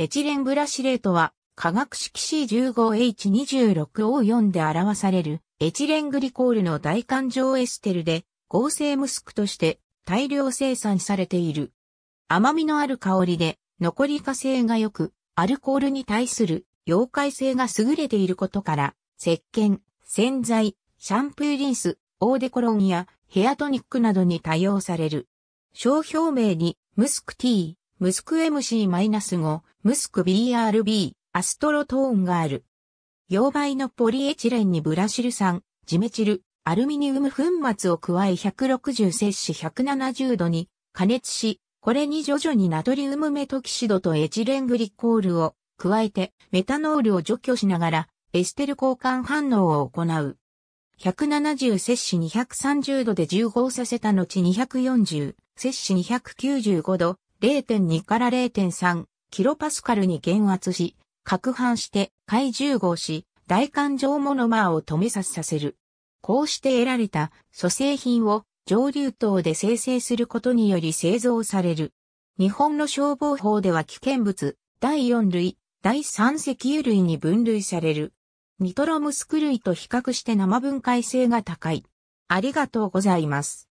エチレンブラシレートは化学式 C15H26O4 で表されるエチレングリコールの大環状エステルで合成ムスクとして大量生産されている。甘みのある香りで残り化性が良く、アルコールに対する溶解性が優れていることから、石鹸、洗剤、シャンプーリンス、オーデコロンやヘアトニックなどに多用される。商標名にムスクティー、ムスク MC-5、ムスク BRB、アストロトーンがある。溶媒のポリエチレンにブラシル酸、ジメチル、アルミニウム粉末を加え160摂氏170度に加熱し、これに徐々にナトリウムメトキシドとエチレングリコールを加えてメタノールを除去しながらエステル交換反応を行う。170摂氏230度で重宝合させた後240摂氏295度0.2から0.3キロパスカルに減圧し、攪拌して怪獣号し、大環状モノマーを止めさせる。こうして得られた組成品を上流等で生成することにより製造される。日本の消防法では危険物、第4類、第3石油類に分類される。ニトロムスク類と比較して生分解性が高い。ありがとうございます。